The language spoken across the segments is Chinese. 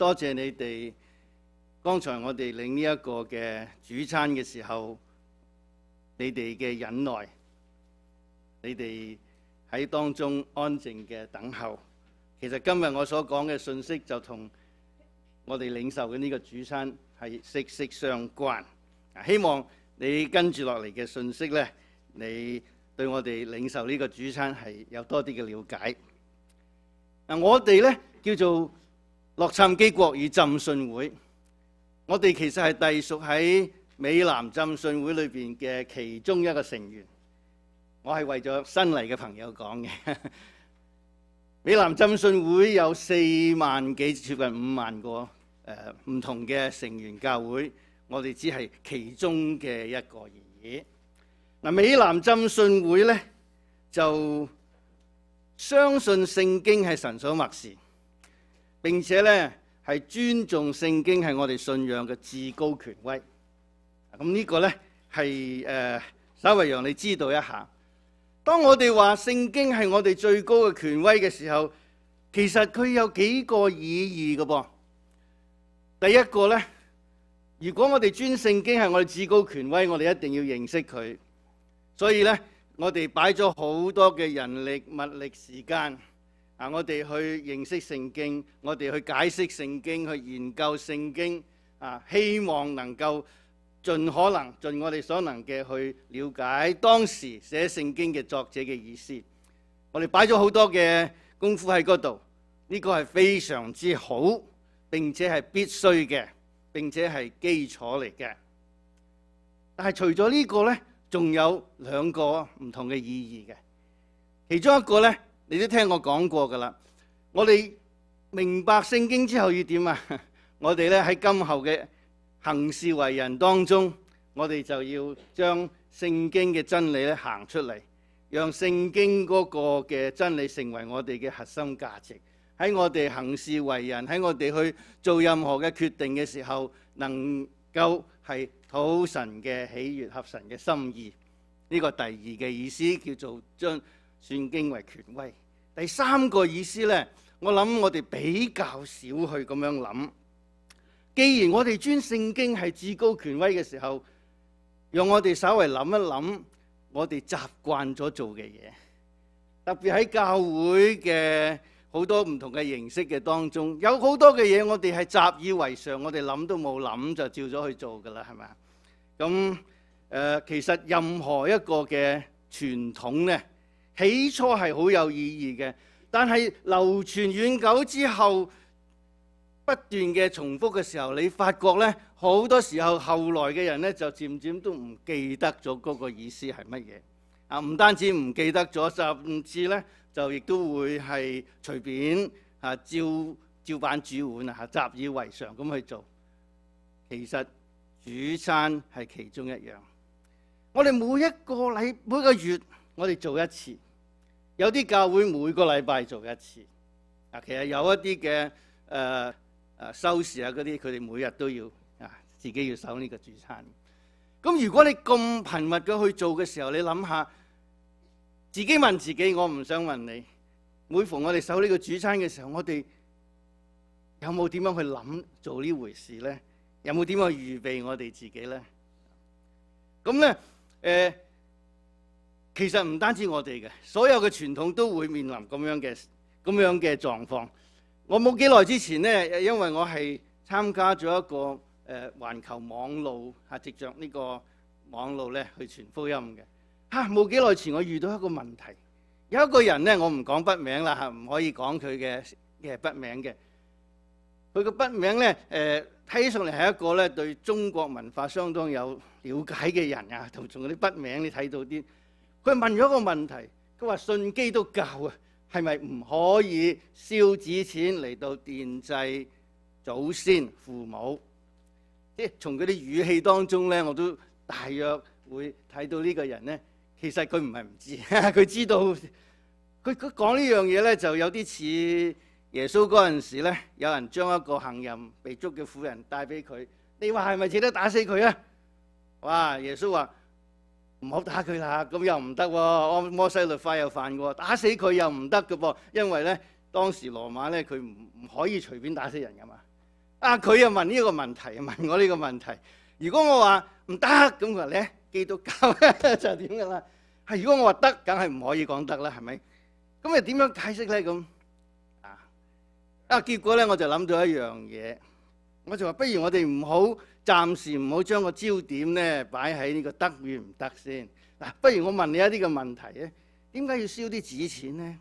多謝你哋。剛才我哋領呢一個嘅主餐嘅時候，你哋嘅忍耐，你哋喺當中安靜嘅等候。其實今日我所講嘅信息就同我哋領受嘅呢個主餐係息息相關。啊，希望你跟住落嚟嘅信息呢，你對我哋領受呢個主餐係有多啲嘅了解。我哋呢叫做。洛杉矶国语浸信会，我哋其实系隶属喺美南浸信会里边嘅其中一个成员。我系为咗新嚟嘅朋友讲嘅。美南浸信会有四万几，接近五万个诶唔同嘅成员教会，我哋只系其中嘅一个而已。嗱，美南浸信会咧就相信圣经系神所默示。並且咧係尊重聖經係我哋信仰嘅至高權威。咁呢個咧係诶稍微讓你知道一下。當我哋話聖經係我哋最高嘅權威嘅時候，其實佢有幾個意義嘅噃。第一個咧，如果我哋尊聖經係我哋至高權威，我哋一定要認識佢。所以呢，我哋擺咗好多嘅人力、物力、時間。啊！我哋去認識聖經，我哋去解釋聖經，去研究聖經啊，希望能夠盡可能盡我哋所能嘅去了解當時寫聖經嘅作者嘅意思。我哋擺咗好多嘅功夫喺嗰度，呢個係非常之好，並且係必須嘅，並且係基礎嚟嘅。但係除咗呢個呢，仲有兩個唔同嘅意義嘅，其中一個呢。你都听我讲过噶啦，我哋明白圣经之后要点啊？我哋咧喺今后嘅行事为人当中，我哋就要将圣经嘅真理咧行出嚟，让圣经嗰个嘅真理成为我哋嘅核心价值。喺我哋行事为人，喺我哋去做任何嘅决定嘅时候，能够系讨神嘅喜悦合神嘅心意。呢个第二嘅意思叫做将。算經為權威。第三個意思呢，我諗我哋比較少去咁樣諗。既然我哋尊聖經係至高權威嘅時候，让我哋稍微諗一諗我哋習慣咗做嘅嘢。特別喺教會嘅好多唔同嘅形式嘅當中，有好多嘅嘢我哋係習以為常，我哋諗都冇諗就照咗去做㗎啦，係咪咁诶，其實任何一個嘅傳統呢。起初係好有意義嘅，但係流傳遠久之後，不斷嘅重複嘅時候，你發覺呢，好多時候後來嘅人呢，就漸漸都唔記得咗嗰個意思係乜嘢啊！唔單止唔記得咗，甚至呢，就亦都會係隨便啊照照版煮碗啊，習以為常咁去做。其實主餐係其中一樣。我哋每一個禮每個月，我哋做一次。有啲教会每个礼拜做一次，啊，其实有一啲嘅，诶诶，收視啊嗰啲，佢哋每日都要啊，自己要守呢个主餐。咁如果你咁频密嘅去做嘅时候，你谂下，自己问自己，我唔想问你。每逢我哋守呢个主餐嘅时候，我哋有冇点样去谂做呢回事咧？有冇点樣预备我哋自己咧？咁咧，诶。其實唔單止我哋嘅，所有嘅傳統都會面臨咁樣嘅咁样嘅狀況。我冇幾耐之前呢，因為我係參加咗一個誒全球網路嚇，藉着呢個網路咧去傳福音嘅。嚇，冇幾耐前我遇到一個問題，有一個人呢，我唔講筆名啦吓，唔可以講佢嘅嘅筆名嘅。佢個筆名呢，誒，睇起上嚟係一個咧對中國文化相當有了解嘅人啊，同仲嗰啲筆名你睇到啲。佢問咗一個問題，佢話信基督教啊，係咪唔可以燒紙錢嚟到奠祭祖先父母？啲從佢啲語氣當中咧，我都大約會睇到呢個人咧，其實佢唔係唔知 佢知道佢佢講呢樣嘢咧，就有啲似耶穌嗰陣時咧，有人將一個行人被捉嘅婦人帶俾佢，你話係咪值得打死佢啊？哇！耶穌話。唔好打佢啦，咁又唔得喎。摩西律法又犯過，打死佢又唔得嘅噃。因為咧，當時羅馬咧，佢唔唔可以隨便打死人噶嘛。啊，佢又問呢個問題，問我呢個問題。如果我話唔得，咁佢咧基督教 就點噶啦？係如果我話得，梗係唔可以講得啦，係咪？咁又點樣解釋咧？咁啊啊，結果咧我就諗到一樣嘢，我就話不如我哋唔好。暫時唔好將個焦點咧擺喺呢個得與唔得先。嗱，不如我問你一啲嘅問題咧，點解要燒啲紙錢咧？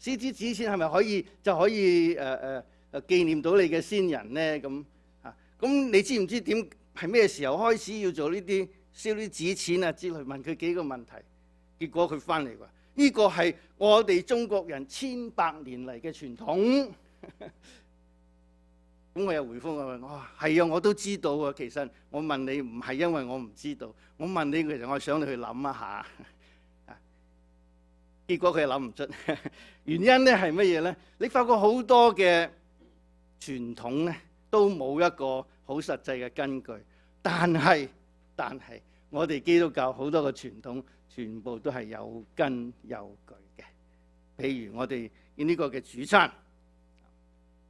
燒啲紙錢係咪可以就可以誒誒誒紀念到你嘅先人咧？咁啊，咁你知唔知點係咩時候開始要做呢啲燒啲紙錢啊之類？問佢幾個問題，結果佢翻嚟話：呢個係我哋中國人千百年嚟嘅傳統。咁我有回覆佢，我話係啊，我都知道啊。其實我問你唔係因為我唔知道，我問你其實我想你去諗一下。結果佢諗唔出，原因咧係乜嘢咧？你發覺好多嘅傳統咧都冇一個好實際嘅根據，但係但係我哋基督教好多個傳統全部都係有根有據嘅。譬如我哋呢個嘅主餐。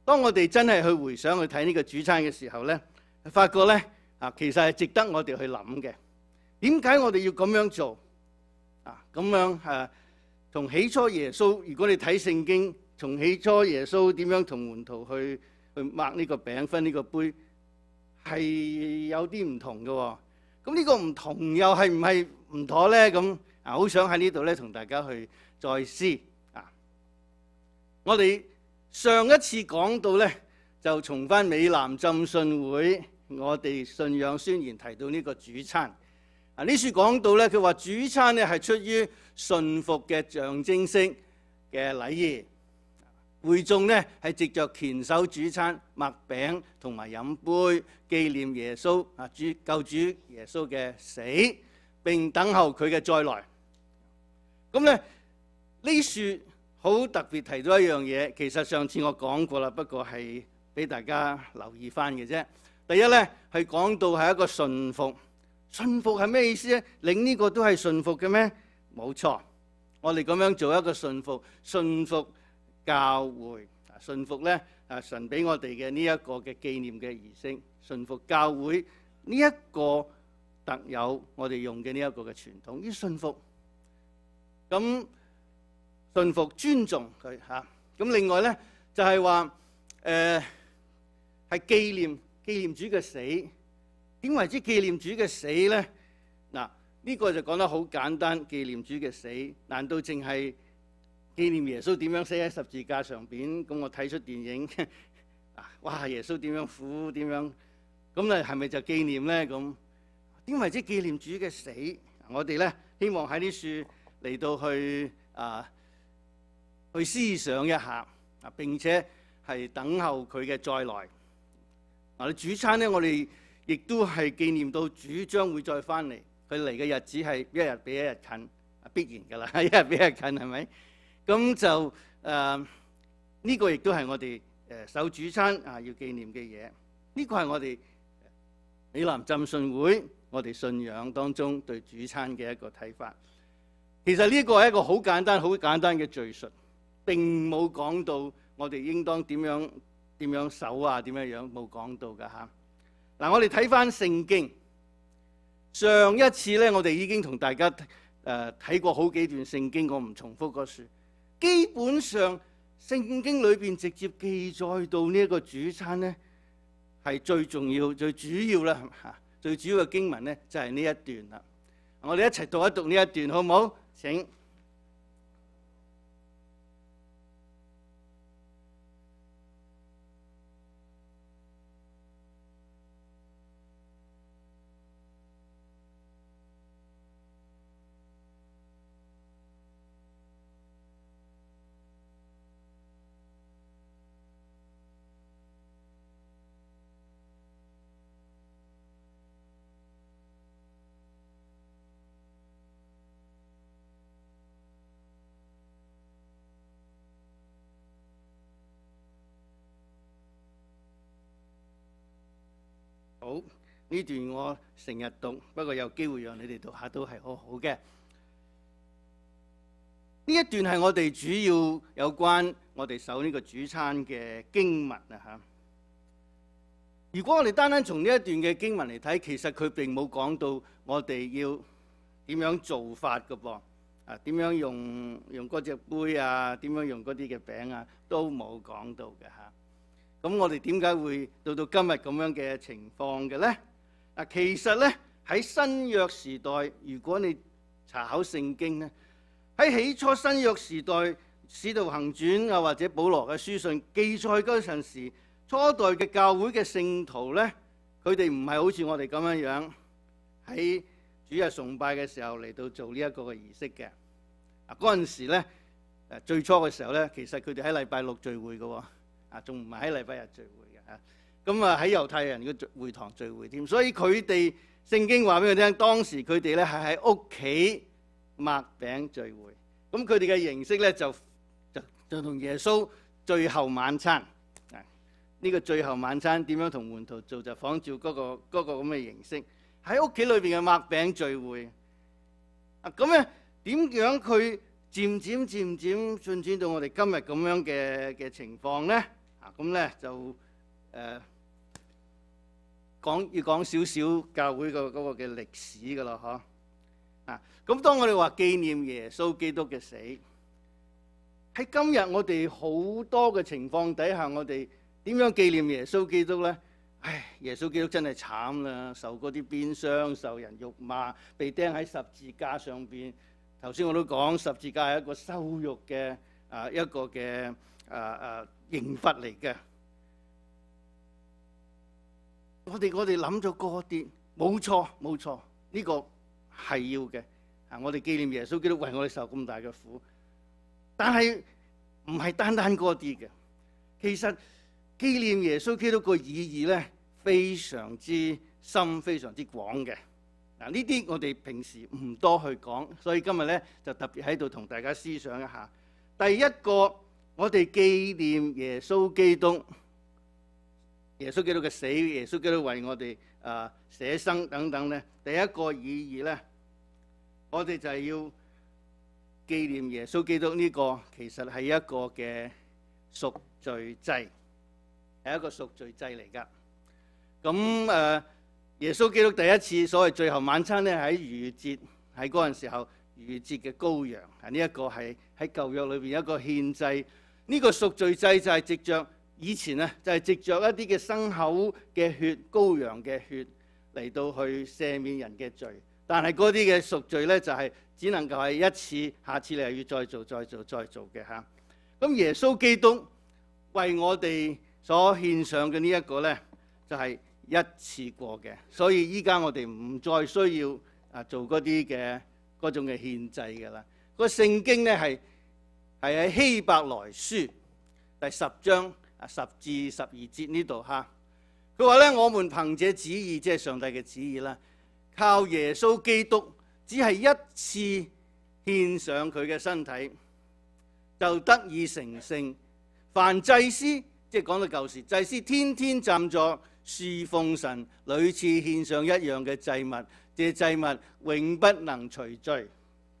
當我哋真係去回想去睇呢個主餐嘅時候咧，發覺咧啊，其實係值得我哋去諗嘅。點解我哋要咁樣做啊？咁樣同、從起初耶穌，如果你睇聖經，从起初耶穌點樣同門徒去去擘呢個餅、分呢個杯，係有啲唔同嘅。咁呢個唔同又係唔係唔妥咧？咁啊，好想喺呢度咧同大家去再思啊。我哋。上一次講到咧，就從翻美南浸信會我哋信仰宣言提到呢個主餐啊，呢處講到咧，佢話主餐咧係出於信服嘅象徵式嘅禮儀，會眾呢係藉着虔手主餐麥餅同埋飲杯，紀念耶穌啊主救主耶穌嘅死，並等候佢嘅再來。咁咧呢處。好特別提到一樣嘢，其實上次我講過啦，不過係俾大家留意翻嘅啫。第一呢，係講到係一個信服，信服係咩意思咧？領呢個都係信服嘅咩？冇錯，我哋咁樣做一個信服，信服教會，信服呢，啊神俾我哋嘅呢一個嘅紀念嘅儀式，信服教會呢一個特有我哋用嘅呢一個嘅傳統，於信服咁。信服、尊重佢嚇。咁另外咧，就係話誒係紀念紀念主嘅死。點為之紀念主嘅死咧？嗱，呢個就講得好簡單。紀念主嘅死，難道淨係紀念耶穌點樣死喺十字架上邊？咁我睇出電影 啊！哇，耶穌點樣苦，點樣咁咧？係咪就紀念咧？咁點為之紀念主嘅死？我哋咧希望喺呢樹嚟到去啊～去思想一下啊！並且係等候佢嘅再來嗱。主餐咧，我哋亦都係紀念到主將會再翻嚟。佢嚟嘅日子係一日比一日近啊，必然㗎啦！一日比一日近係咪？咁就诶呢個亦都係我哋诶守主餐啊，要紀念嘅嘢。呢個係我哋美南浸信會我哋信仰當中對主餐嘅一個睇法。其實呢個係一個好簡單、好簡單嘅敘述。并冇讲到我哋应当点样点样守啊，点样样冇讲到噶吓。嗱，我哋睇翻圣经，上一次咧我哋已经同大家诶睇过好几段圣经，我唔重复個书。基本上圣经里边直接记载到呢一个主餐咧，系最重要、最主要啦吓。最主要嘅经文咧就系呢一段啦。我哋一齐读一读呢一段好唔好？请。好呢段我成日读，不过有機會讓你哋讀下都係好好嘅。呢一段係我哋主要有關我哋守呢個主餐嘅經文啊吓。如果我哋單單從呢一段嘅經文嚟睇，其實佢並冇講到我哋要點樣做法嘅噃啊，點樣用用嗰隻杯啊，點樣用嗰啲嘅餅啊，都冇講到嘅嚇。咁我哋點解會到到今日咁樣嘅情況嘅咧？啊，其實咧喺新約時代，如果你查考聖經咧，喺起初新約時代，使徒行传啊或者保羅嘅書信、記載嗰陣時，初代嘅教會嘅聖徒咧，佢哋唔係好似我哋咁樣樣喺主日崇拜嘅時候嚟到做呢一個嘅儀式嘅。啊，嗰陣時咧，诶最初嘅時候咧，其實佢哋喺禮拜六聚會嘅。仲唔係喺禮拜日聚會嘅嚇，咁啊喺猶太人嘅會堂聚會添，所以佢哋聖經話俾佢聽，當時佢哋咧係喺屋企擘餅聚會，咁佢哋嘅形式咧就就就同耶穌最後晚餐，呢個最後晚餐點樣同門徒做就仿照嗰個嗰個咁嘅形式，喺屋企裏邊嘅擘餅聚會，啊咁咧點樣佢漸漸漸漸進展到我哋今日咁樣嘅嘅情況咧？咁咧就誒講要講少少教會個嗰個嘅歷史噶咯，嚇。啊，咁當我哋話紀念耶穌基督嘅死，喺今日我哋好多嘅情況底下，我哋點樣紀念耶穌基督咧？唉，耶穌基督真係慘啦，受嗰啲鞭傷，受人辱罵，被釘喺十字架上邊。頭先我都講十字架係一個羞辱嘅啊，一個嘅啊啊。刑罚嚟嘅，我哋我哋谂咗嗰啲，冇错冇错，呢个系要嘅。啊，我哋纪念耶稣基督为我哋受咁大嘅苦，但系唔系单单嗰啲嘅。其实纪念耶稣基督个意义咧，非常之深，非常之广嘅。嗱呢啲我哋平时唔多去讲，所以今日咧就特别喺度同大家思想一下。第一个。我哋纪念耶稣基督，耶稣基督嘅死，耶稣基督为我哋啊舍生等等咧。第一个意义咧，我哋就系要纪念耶稣基督呢个，其实系一个嘅赎罪祭，系一个赎罪祭嚟噶。咁诶，耶稣基督第一次所谓最后晚餐咧，喺逾节，喺嗰阵时候逾节嘅羔羊啊，呢一个系喺旧约里边一个献祭。呢個贖罪祭就係藉着以前咧，就係藉着一啲嘅牲口嘅血、羔羊嘅血嚟到去赦免人嘅罪。但係嗰啲嘅贖罪咧，就係只能夠係一次，下次你又要再做、再做、再做嘅嚇。咁耶穌基督為我哋所獻上嘅呢一個咧，就係一次過嘅。所以依家我哋唔再需要啊做嗰啲嘅嗰種嘅獻祭㗎啦。個聖經咧係。系喺希伯来书第十章啊十至十二节呢度吓，佢话咧，我们凭这旨意，即系上帝嘅旨意啦，靠耶稣基督，只系一次献上佢嘅身体，就得以成圣。凡祭司，即系讲到旧时祭司，天天站坐侍奉神，屡次献上一样嘅祭物，这祭物永不能除罪。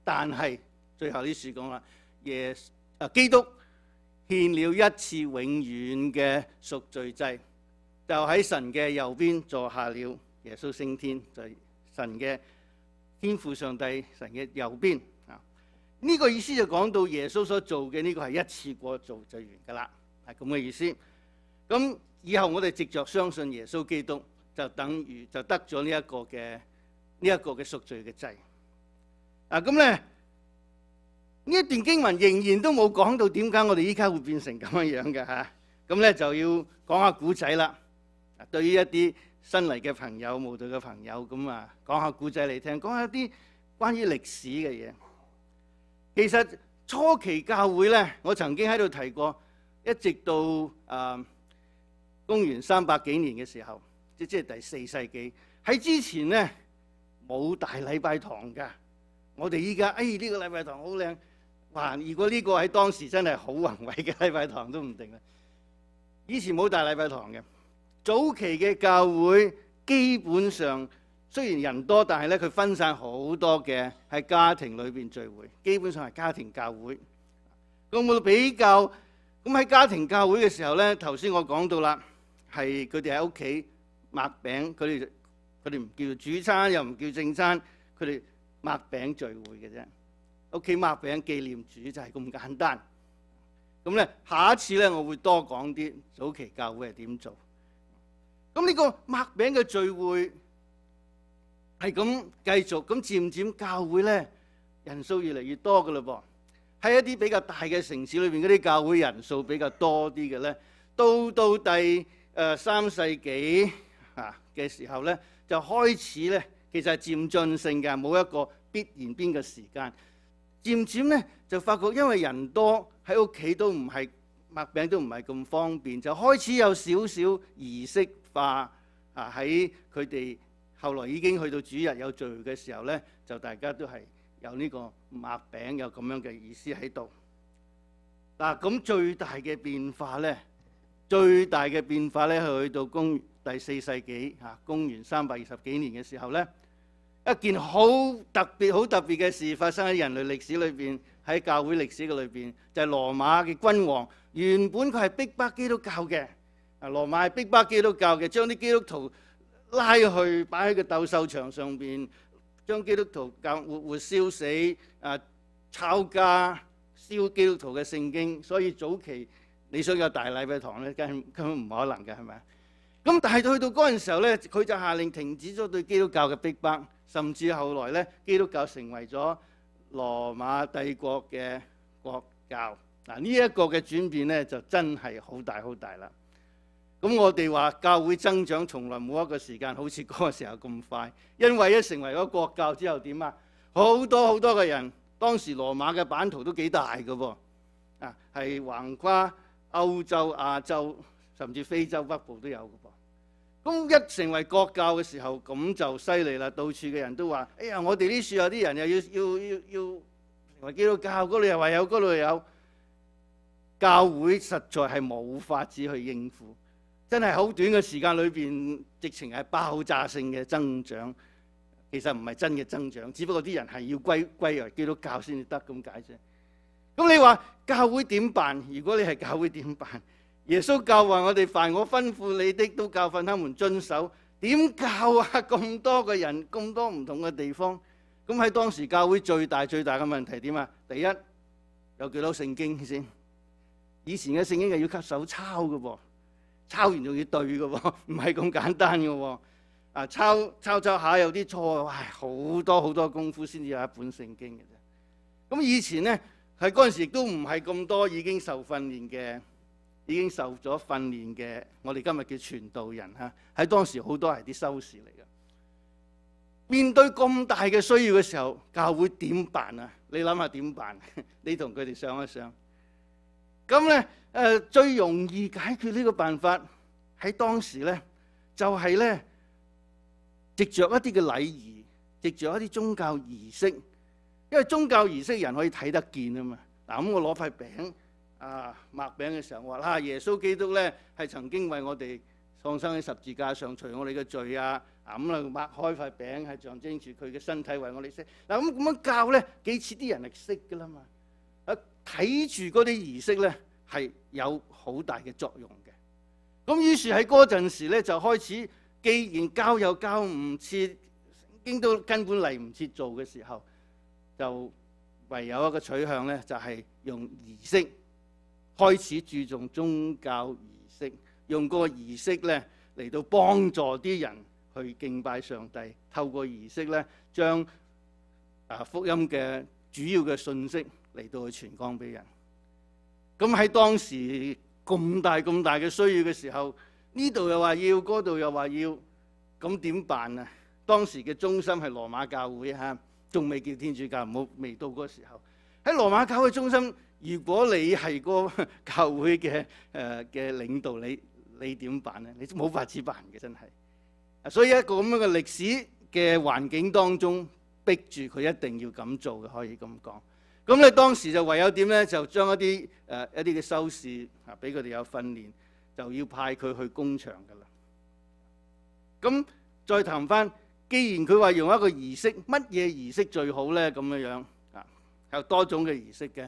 但系最后呢段讲啦，耶。啊！基督献了一次永远嘅赎罪祭，就喺神嘅右边坐下了。耶稣升天就系神嘅天父上帝神嘅右边啊！呢个意思就讲到耶稣所做嘅呢个系一次过做就完噶啦，系咁嘅意思。咁以后我哋直着相信耶稣基督，就等于就得咗呢一个嘅呢一个嘅赎罪嘅祭。啊！咁咧。呢一段經文仍然都冇講到點解我哋依家會變成咁樣样嘅吓，咁咧就要講下古仔啦。對於一啲新嚟嘅朋友、冇道嘅朋友，咁啊講下古仔嚟聽，講一啲關於歷史嘅嘢。其實初期教會咧，我曾經喺度提過，一直到誒公元三百幾年嘅時候，即即系第四世紀喺之前咧冇大禮拜堂噶。我哋依家誒呢個禮拜堂好靚。如果呢個喺當時真係好宏偉嘅禮拜堂都唔定啦。以前冇大禮拜堂嘅，早期嘅教會基本上雖然人多，但係咧佢分散好多嘅，喺家庭裏邊聚會，基本上係家庭教會。咁我比較咁喺家庭教會嘅時候咧，頭先我講到啦，係佢哋喺屋企抹餅，佢哋佢哋唔叫做主餐，又唔叫正餐，佢哋抹餅聚會嘅啫。屋企抹餅紀念主就係咁簡單。咁咧，下一次咧，我會多講啲早期教會係點做。咁呢個抹餅嘅聚會係咁繼續，咁漸漸教會咧人數越嚟越多嘅嘞噃。喺一啲比較大嘅城市裏邊，嗰啲教會人數比較多啲嘅咧，到到第誒三世紀啊嘅時候咧，就開始咧，其實係漸進性嘅，冇一個必然邊嘅時間。漸漸咧就發覺，因為人多喺屋企都唔係抹餅都唔係咁方便，就開始有少少儀式化啊！喺佢哋後來已經去到主日有聚嘅時候咧，就大家都係有呢個抹餅有咁樣嘅意思喺度嗱。咁最大嘅變化咧，最大嘅變化咧去到公第四世紀啊，公元三百二十幾年嘅時候咧。一件好特別、好特別嘅事發生喺人類歷史裏邊，喺教會歷史嘅裏邊，就係羅馬嘅君王原本佢係迫基督教嘅，啊羅馬係迫基督教嘅，將啲基督徒拉去擺喺個鬥獸場上邊，將基督徒教活活燒死，啊抄家、燒基督徒嘅聖經，所以早期你想有大禮拜堂咧，根本根本唔可能嘅，係咪啊？咁但係去到嗰陣時候咧，佢就下令停止咗對基督教嘅逼迫甚至後來咧，基督教成為咗羅馬帝國嘅國教。嗱，呢一個嘅轉變咧，就真係好大好大啦。咁我哋話教會增長，從來冇一個時間好似嗰個時候咁快，因為一成為咗國教之後點啊？好多好多嘅人，當時羅馬嘅版圖都幾大嘅喎，啊，係橫跨歐洲、亞洲，甚至非洲北部都有嘅噃。咁一成為國教嘅時候，咁就犀利啦！到處嘅人都話：，哎呀，我哋呢處有啲人又要要要要成為基督教嗰度，又話有嗰度有教會，實在係冇法子去應付。真係好短嘅時間裏邊，直情係爆炸性嘅增長。其實唔係真嘅增長，只不過啲人係要歸歸入基督教先至得咁解啫。咁你話教會點辦？如果你係教會點辦？耶穌教话我哋凡我吩咐你的，都教訓他们遵守。點教啊？咁多个人，咁多唔同嘅地方，咁喺當時教會最大最大嘅問題點啊？第一，有几多聖經先。以前嘅聖經係要吸手抄嘅噃，抄完仲要對嘅噃，唔係咁簡單嘅喎。啊，抄抄抄下有啲錯，哇！好多好多功夫先至有一本聖經嘅啫。咁以前咧，喺嗰陣時都唔係咁多已經受訓練嘅。已經受咗訓練嘅，我哋今日叫傳道人嚇，喺當時好多係啲修士嚟嘅。面對咁大嘅需要嘅時候，教會點辦啊？你諗下點辦？你同佢哋想一想。咁咧，誒最容易解決呢個辦法喺當時咧，就係咧藉着一啲嘅禮儀，藉着一啲宗教儀式，因為宗教儀式人可以睇得見啊嘛。嗱，咁我攞塊餅。啊，擘饼嘅时候话：，啊，耶稣基督咧系曾经为我哋丧生喺十字架上，除我哋嘅罪啊，啊咁嚟擘开块饼，系象征住佢嘅身体为我哋食。嗱，咁咁样教咧，几次啲人系识噶啦嘛，啊睇住嗰啲仪式咧，系有好大嘅作用嘅。咁於是喺嗰阵时咧，就开始既然教又教唔切，圣经都根本嚟唔切做嘅时候，就唯有一个取向咧，就系用仪式。開始注重宗教儀式，用個儀式咧嚟到幫助啲人去敬拜上帝。透過儀式咧，將啊福音嘅主要嘅信息嚟到去傳講俾人。咁喺當時咁大咁大嘅需要嘅時候，呢度又話要，嗰度又話要，咁點辦啊？當時嘅中心係羅馬教會啊，仲未叫天主教，冇未到嗰時候。喺羅馬教會中心。如果你係個 教會嘅誒嘅領導，你你點辦咧？你冇法子辦嘅，真係。所以一個咁樣嘅歷史嘅環境當中，逼住佢一定要咁做，可以咁講。咁你當時就唯有點咧，就將一啲誒一啲嘅修士啊，俾佢哋有訓練，就要派佢去工場噶啦。咁再談翻，既然佢話用一個儀式，乜嘢儀式最好咧？咁樣樣啊，有多種嘅儀式嘅。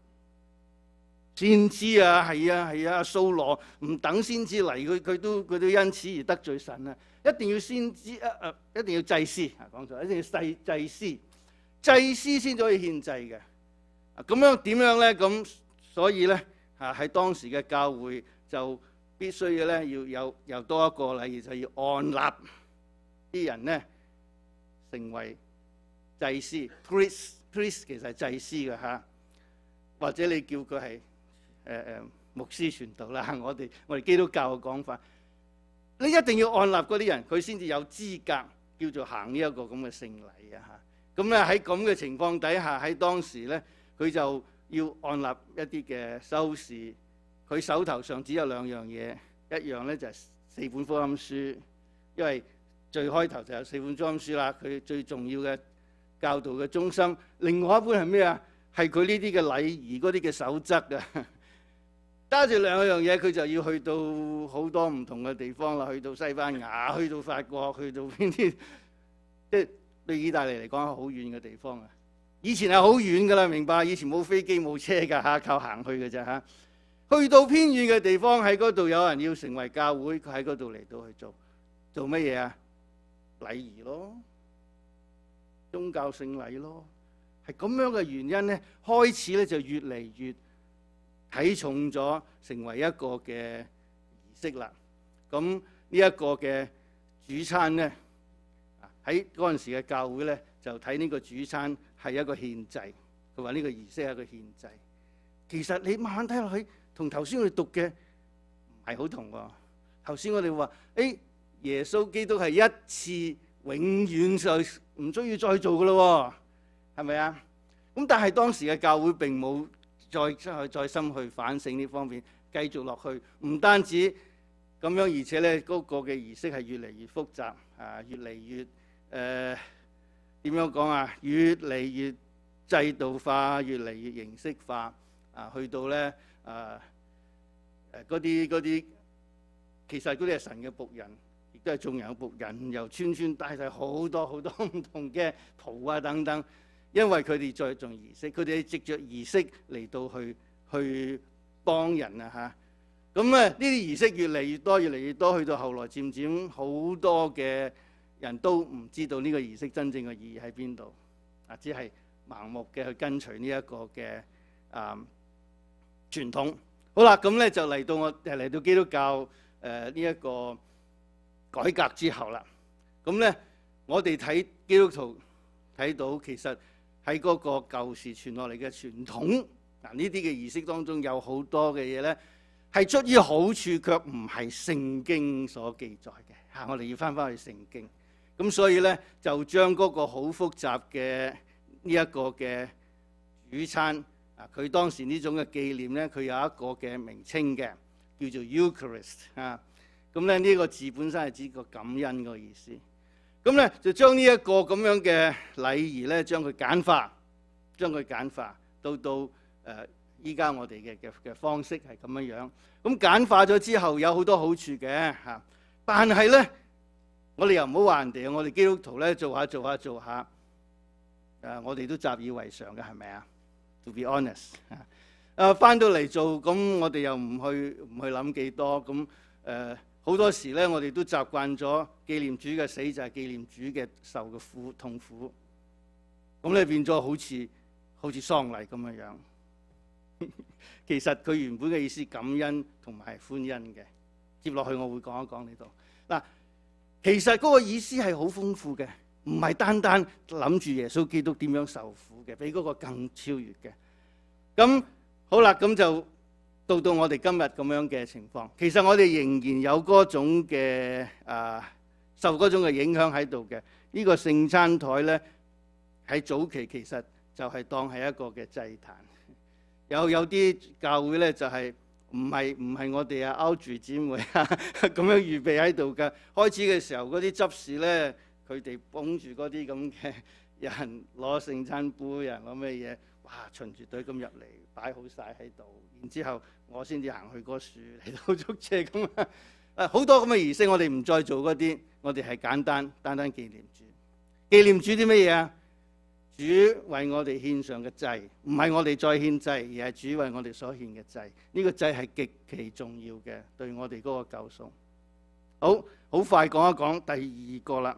先知啊，系啊系啊，掃羅唔等先知嚟，佢佢都佢都因此而得罪神啊！一定要先知啊啊，一定要祭司啊，讲错，一定要祭祭司，祭司先可以獻祭嘅。啊，咁樣點樣咧？咁所以咧啊、喺當時嘅教會就必須要咧要有又多一個禮儀，就要按立啲人咧成為祭司。Priest，Priest 其實係祭司嘅吓，或者你叫佢係。誒誒，牧師傳道啦，我哋 我哋基督教嘅講法，你一定要按立嗰啲人，佢先至有資格叫做行呢一個咁嘅聖禮啊！嚇，咁咧喺咁嘅情況底下，喺當時咧，佢就要按立一啲嘅修士。佢手頭上只有兩樣嘢，一樣咧就係四本福音書，因為最開頭就有四本福音書啦。佢最重要嘅教導嘅中心，另外一本係咩啊？係佢呢啲嘅禮儀嗰啲嘅守則啊！揸住两样嘢，佢就要去到好多唔同嘅地方啦。去到西班牙，去到法国，去到边啲？即系对意大利嚟讲好远嘅地方啊！以前系好远噶啦，明白？以前冇飞机冇车噶吓，靠行去嘅啫吓。去到偏远嘅地方，喺嗰度有人要成为教会，喺嗰度嚟到去做做乜嘢啊？礼仪咯，宗教圣礼咯，系咁样嘅原因咧，开始咧就越嚟越。睇重咗成為一個嘅儀式啦。咁呢一個嘅主餐咧，喺嗰陣時嘅教會咧，就睇呢個主餐係一個獻祭，佢話呢個儀式係一個獻祭。其實你慢慢睇落去，同頭先我哋讀嘅係好同喎。頭先我哋話誒，耶穌基督係一次永遠就唔需要再做噶咯，係咪啊？咁但係當時嘅教會並冇。再出去，再深去反省呢方面，繼續落去，唔單止咁樣，而且咧嗰個嘅儀式係越嚟越複雜，啊，越嚟越誒點樣講啊，越嚟越制度化，越嚟越形式化，啊，去到咧啊誒嗰啲嗰啲其實嗰啲係神嘅仆人，亦都係眾人嘅仆人，又串串帶曬好多好多唔同嘅圖啊等等。因為佢哋再重儀式，佢哋藉着儀式嚟到去去幫人啊嚇。咁咧呢啲儀式越嚟越多，越嚟越多，去到後來漸漸好多嘅人都唔知道呢個儀式真正嘅意義喺邊度啊，只係盲目嘅去跟隨呢一個嘅啊傳統。好啦，咁咧就嚟到我嚟到基督教誒呢一個改革之後啦。咁咧我哋睇基督徒睇到其實。喺嗰個舊時傳落嚟嘅傳統，嗱呢啲嘅儀式當中有好多嘅嘢咧，係出於好處，卻唔係聖經所記載嘅嚇。我哋要翻翻去聖經，咁所以咧就將嗰個好複雜嘅呢一個嘅主餐啊，佢當時呢種嘅紀念咧，佢有一個嘅名稱嘅，叫做 Eucharist 啊。咁咧呢個字本身係指個感恩個意思。咁咧就將呢一個咁樣嘅禮儀咧，將佢簡化，將佢簡化到到誒依家我哋嘅嘅嘅方式係咁樣樣。咁簡化咗之後有好多好處嘅嚇，但係咧我哋又唔好話人哋我哋基督徒咧做下做下做下誒，我哋都習以為常嘅係咪啊？To be honest 啊，誒翻到嚟做咁我哋又唔去唔去諗幾多咁誒。好多時咧，我哋都習慣咗紀念主嘅死就係紀念主嘅受嘅苦痛苦，咁咧變咗好似好似喪禮咁樣樣。其實佢原本嘅意思感恩同埋歡欣嘅。接落去我會講一講呢度。嗱，其實嗰個意思係好豐富嘅，唔係單單諗住耶穌基督點樣受苦嘅，比嗰個更超越嘅。咁好啦，咁就。到到我哋今日咁樣嘅情況，其實我哋仍然有嗰種嘅啊受嗰種嘅影響喺度嘅。呢個聖餐台咧喺早期其實就係當係一個嘅祭壇，有有啲教會咧就係唔係唔系我哋啊勾住姊妹啊 咁樣預備喺度嘅。開始嘅時候嗰啲執事咧，佢哋捧住嗰啲咁嘅人攞聖餐杯啊，攞咩嘢？啊！巡住队咁入嚟，摆好晒喺度，然之后我先至行去嗰树嚟到捉车咁 啊！好多咁嘅仪式，我哋唔再做嗰啲，我哋系简单，单单纪念主。纪念主啲乜嘢啊？主为我哋献上嘅祭，唔系我哋再献祭，而系主为我哋所献嘅祭。呢个祭系极其重要嘅，对我哋嗰个救送。好，好快讲一讲第二个啦。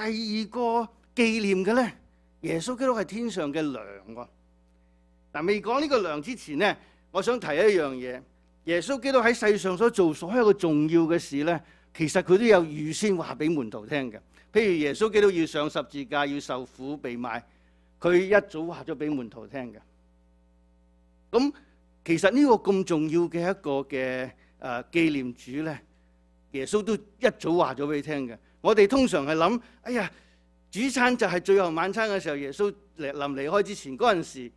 第二个纪念嘅咧，耶稣基督系天上嘅粮。嗱，未讲呢个粮之前咧，我想提一样嘢。耶稣基督喺世上所做所有嘅重要嘅事咧，其实佢都有预先话俾门徒听嘅。譬如耶稣基督要上十字架，要受苦被卖，佢一早话咗俾门徒听嘅。咁其实呢个咁重要嘅一个嘅诶纪念主咧，耶稣都一早话咗俾你听嘅。我哋通常係諗，哎呀，主餐就係最後晚餐嘅時候，耶穌嚟臨離開之前嗰陣時，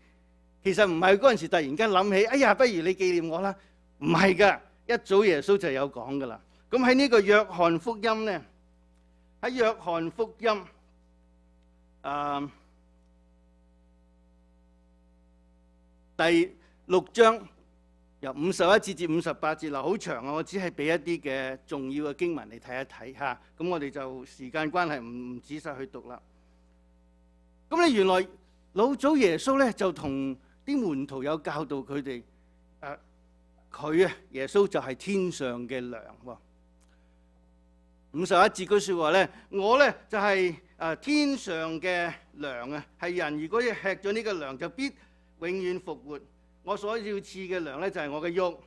其實唔係嗰陣時突然間諗起，哎呀，不如你紀念我啦，唔係噶，一早耶穌就有講噶啦。咁喺呢個約翰福音呢，喺約翰福音，第六章。由五十一節至五十八節，啦，好長啊！我只係俾一啲嘅重要嘅經文嚟睇一睇嚇，咁我哋就時間關係唔仔細去讀啦。咁你原來老祖耶穌咧就同啲門徒有教導佢哋，誒佢啊耶穌就係天上嘅糧喎。五十一節句説話咧，我咧就係誒天上嘅糧啊，係人如果要吃咗呢個糧，就必永遠復活。我所要赐嘅粮咧，就系我嘅肉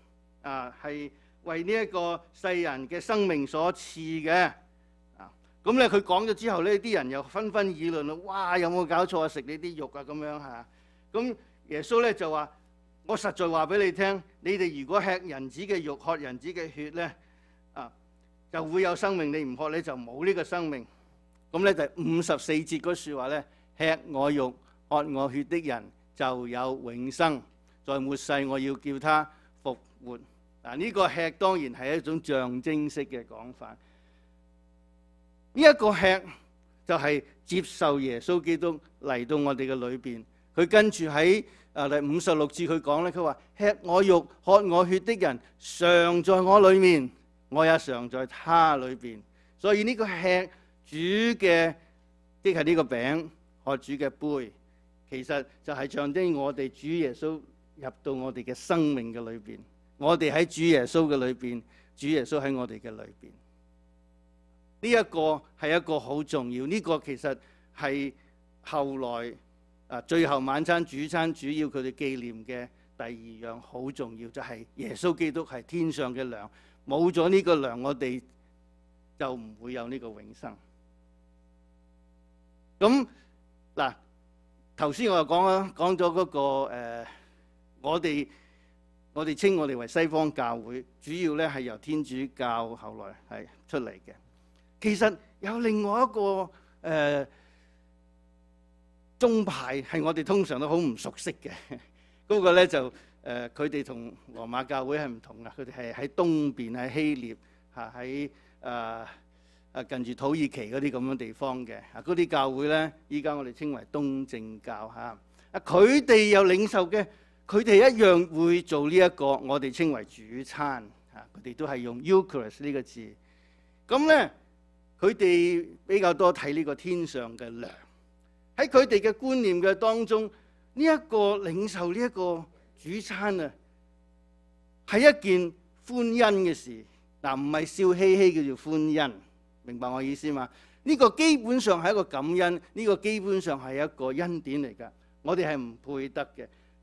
啊，系为呢一个世人嘅生命所赐嘅啊。咁咧，佢讲咗之后咧，啲人又纷纷议论啦。哇，有冇搞错啊？食呢啲肉啊咁样吓？咁耶稣咧就话：我实在话俾你听，你哋如果吃人子嘅肉、喝人子嘅血咧啊，就会有生命。你唔喝你就冇呢个生命。咁咧就五十四节嗰说话咧，吃我肉、喝我血的人就有永生。在末世，我要叫他复活。嗱，呢个吃当然系一种象征式嘅讲法。呢一个吃就系接受耶稣基督嚟到我哋嘅里边。佢跟住喺啊，第五十六次，佢讲咧，佢话吃我肉、喝我血的人，常在我里面，我也常在他里边。所以呢个吃主嘅，即系呢个饼、喝主嘅杯，其实就系象征我哋主耶稣。入到我哋嘅生命嘅里边，我哋喺主耶稣嘅里边，主耶稣喺我哋嘅里边。呢一个系一个好重要，呢个其实系后来啊最后晚餐主餐主要佢哋纪念嘅第二样好重要，就系耶稣基督系天上嘅粮，冇咗呢个粮，我哋就唔会有呢个永生。咁嗱，头先我又讲啦，讲咗嗰个诶。我哋我哋稱我哋為西方教會，主要咧係由天主教後來系出嚟嘅。其實有另外一個誒宗派係我哋通常都好唔熟悉嘅 嗰個咧，就诶佢哋同羅馬教會係唔同啊。佢哋係喺東边喺希腊吓喺诶。啊近住土耳其嗰啲咁嘅地方嘅啊嗰啲教會咧，依家我哋稱為東正教嚇啊。佢哋又領受嘅。佢哋一樣會做呢一個，我哋稱為主餐。嚇，佢哋都係用 e u c h a r i s t 呢個字。咁咧，佢哋比較多睇呢個天上嘅糧。喺佢哋嘅觀念嘅當中，呢一個領受呢一個主餐啊，係一件歡恩嘅事。嗱，唔係笑嘻嘻叫做歡恩，明白我意思嘛？呢個基本上係一個感恩，呢個基本上係一個恩典嚟㗎。我哋係唔配得嘅。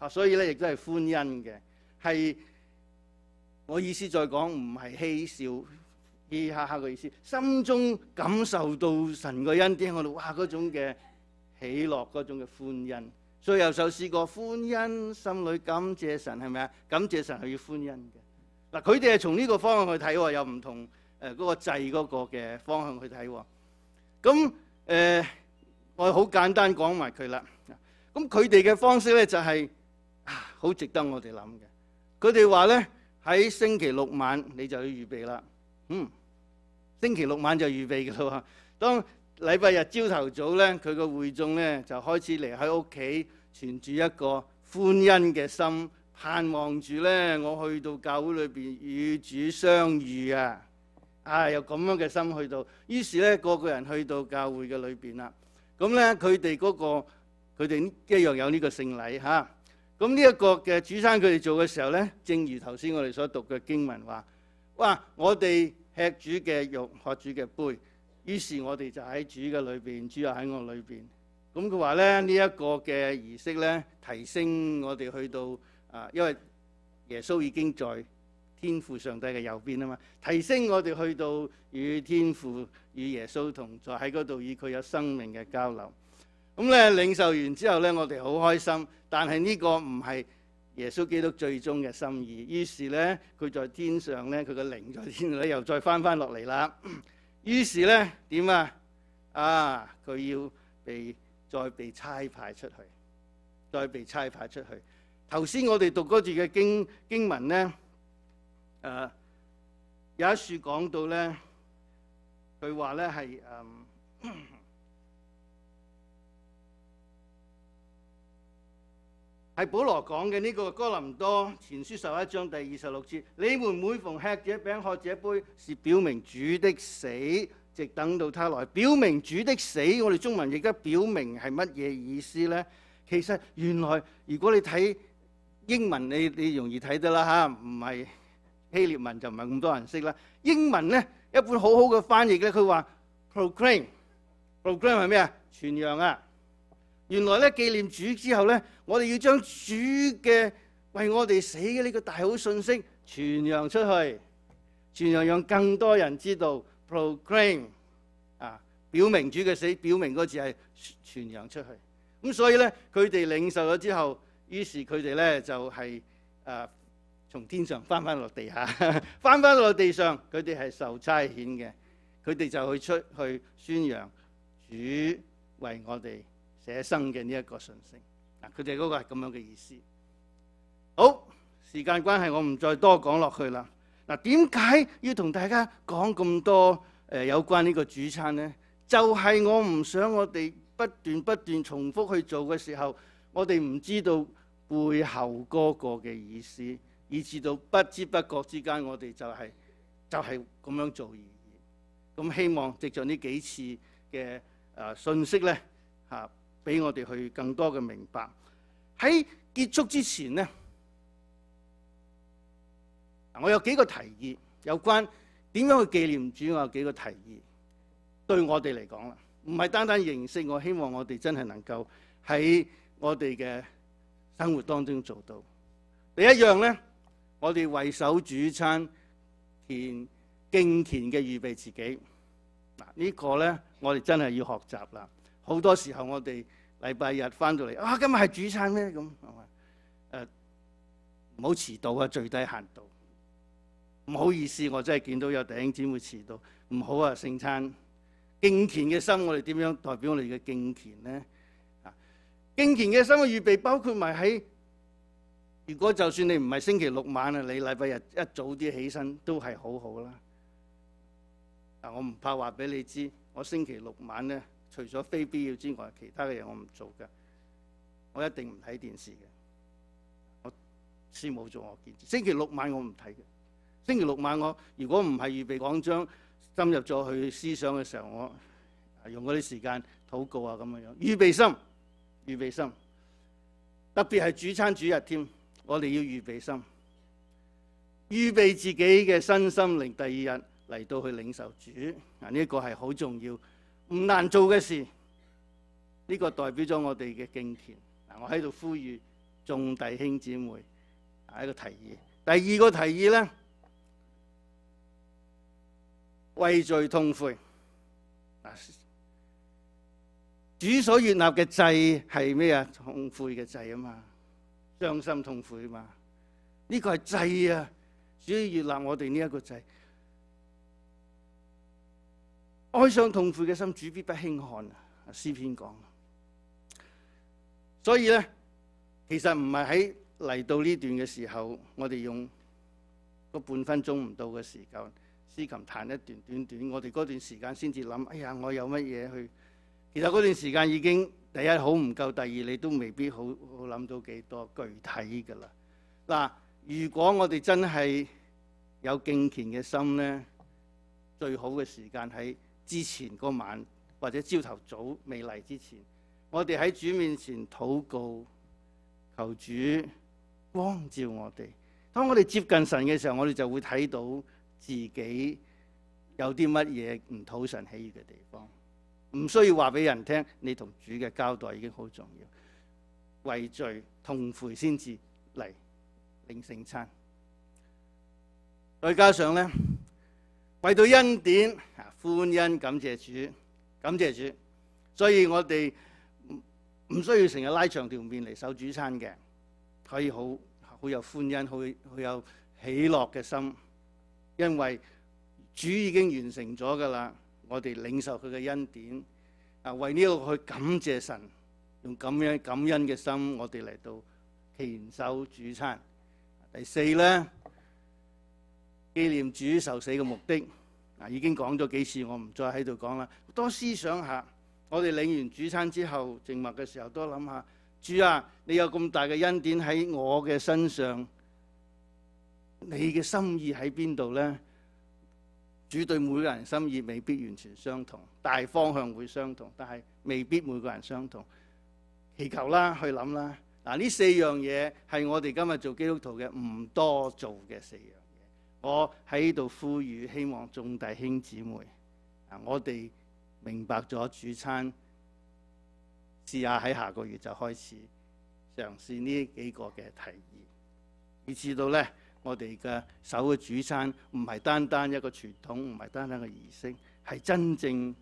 啊，所以咧亦都系歡欣嘅，系我意思再講，唔係嬉笑嘻哈哈嘅意思，心中感受到神嘅恩典，我哋哇嗰種嘅喜樂，嗰種嘅歡欣。所以有首試過歡欣，心里感謝神，係咪啊？感謝神係要歡欣嘅。嗱，佢哋係從呢個方向去睇，有唔同诶嗰個祭嗰個嘅方向去睇。咁誒，我好簡單講埋佢啦。咁佢哋嘅方式咧就係～好值得我哋諗嘅，佢哋話咧喺星期六晚你就去預備啦。嗯，星期六晚就預備噶啦喎。當禮拜日朝頭早咧，佢個會眾咧就開始嚟喺屋企存住一個歡欣嘅心，盼望住咧我去到教會裏边與主相遇啊！啊，有咁樣嘅心去到，於是咧個個人去到教會嘅裏边啦。咁咧佢哋嗰個佢哋一樣有呢個聖禮嚇。咁呢一個嘅主山佢哋做嘅時候咧，正如頭先我哋所讀嘅經文話：，哇！我哋吃主嘅肉，喝主嘅杯，於是，我哋就喺主嘅裏邊，主又喺我裏邊。咁佢話咧，呢一個嘅儀式咧，提升我哋去到啊，因為耶穌已經在天父上帝嘅右邊啊嘛，提升我哋去到與天父、與耶穌同在喺嗰度，與佢有生命嘅交流。咁咧領受完之後咧，我哋好開心。但系呢個唔係耶穌基督最終嘅心意，於是咧佢在天上咧佢個靈在天上咧又再翻翻落嚟啦，於是咧點啊啊佢要被再被差派出去，再被差派出去。頭先我哋讀嗰段嘅經经文咧，有一處講到咧，佢話咧係誒。係保羅講嘅呢個哥林多前書十一章第二十六節，你們每逢吃這餅喝這杯，是表明主的死，直等到他來。表明主的死，我哋中文亦都表明係乜嘢意思呢？其實原來如果你睇英文，你你容易睇得啦嚇，唔係希臘文就唔係咁多人識啦。英文呢，一本好好嘅翻譯咧，佢話 proclaim，proclaim 係咩啊？傳揚啊！原來咧，紀念主之後咧，我哋要將主嘅為我哋死嘅呢個大好信息傳揚出去，傳揚让更多人知道 proclaim 啊，表明主嘅死，表明嗰個字係傳揚出去。咁所以咧，佢哋領受咗之後，於是佢哋咧就係誒從天上翻翻落地下，翻 翻落地上，佢哋係受差遣嘅，佢哋就去出去宣揚主為我哋。舍生嘅呢一個信息。嗱佢哋嗰個係咁樣嘅意思。好，時間關係我唔再多講落去啦。嗱點解要同大家講咁多誒有關呢個主餐呢？就係我唔想我哋不斷不斷重複去做嘅時候，我哋唔知道背後嗰個嘅意思，以至到不知不覺之間我哋就係就係咁樣做而。已。咁希望藉著呢幾次嘅誒信息呢。嚇。俾我哋去更多嘅明白。喺结束之前呢，我有几个提议有关点样去纪念主。我有几个提议，对我哋嚟讲啦，唔系单单認識，我希望我哋真系能够喺我哋嘅生活当中做到。第一样呢，我哋为首主餐填敬虔嘅预备自己。嗱，呢个呢，我哋真系要学习啦。好多時候我哋禮拜日翻到嚟啊，今日係主餐咩咁？誒，唔好遲到啊，最低限度。唔好意思，我真係見到有頂尖會遲到，唔好啊，聖餐敬虔嘅心，我哋點樣代表我哋嘅敬虔呢？啊，敬虔嘅心嘅預備包括埋喺，如果就算你唔係星期六晚啊，你禮拜日一早啲起身都係好好啦。啊，我唔怕話俾你知，我星期六晚咧。除咗非必要之外，其他嘅嘢我唔做噶。我一定唔睇電視嘅。我先冇做我見。星期六晚我唔睇嘅。星期六晚我如果唔係預備講章，深入咗去思想嘅時候，我用嗰啲時間禱告啊咁嘅樣。預備心，預備心。特別係主餐主日添，我哋要預備心，預備自己嘅身心靈。第二日嚟到去領受主啊，呢一個係好重要。唔难做嘅事，呢個代表咗我哋嘅敬虔。嗱，我喺度呼籲眾弟兄姊妹，係一個提議。第二個提議咧，畏罪痛悔。嗱，主所悦纳嘅祭係咩啊？痛悔嘅祭啊嘛，傷心痛悔嘛。呢個係祭啊，主悦纳我哋呢一個祭。哀伤痛苦嘅心，主必不轻看啊！诗篇讲，所以咧，其实唔系喺嚟到呢段嘅时候，我哋用个半分钟唔到嘅时间，司琴弹一段短短，我哋嗰段时间先至谂，哎呀，我有乜嘢去？其实嗰段时间已经，第一好唔够，第二你都未必好，好谂到几多具体噶啦。嗱，如果我哋真系有敬虔嘅心咧，最好嘅时间喺～之前嗰晚或者朝頭早未嚟之前，我哋喺主面前祷告，求主光照我哋。當我哋接近神嘅時候，我哋就會睇到自己有啲乜嘢唔討神喜嘅地方，唔需要話俾人聽。你同主嘅交代已經好重要，畏罪痛悔先至嚟領聖餐。再加上咧，為到恩典啊！歡欣，感謝主，感謝主，所以我哋唔需要成日拉長條面嚟守主餐嘅，可以好好有歡欣，好好有喜樂嘅心，因為主已經完成咗噶啦，我哋領受佢嘅恩典啊，為呢個去感謝神，用咁樣感恩嘅心，我哋嚟到虔守主餐。第四咧，紀念主受死嘅目的。啊，已經講咗幾次，我唔再喺度講啦。多思想下，我哋領完主餐之後靜默嘅時候，多諗下主啊，你有咁大嘅恩典喺我嘅身上，你嘅心意喺邊度呢？主對每個人心意未必完全相同，大方向會相同，但係未必每個人相同。祈求啦，去諗啦。嗱，呢四樣嘢係我哋今日做基督徒嘅唔多做嘅四樣。我喺呢度呼籲，希望眾弟兄姊妹，啊，我哋明白咗主餐，试下喺下個月就開始嘗試呢幾個嘅提議。你知道咧，我哋嘅首嘅主餐唔係單單一個傳統，唔係單單嘅儀式，係真正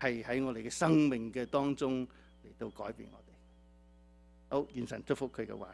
係喺我哋嘅生命嘅當中嚟到改變我哋。好，願神祝福佢嘅話。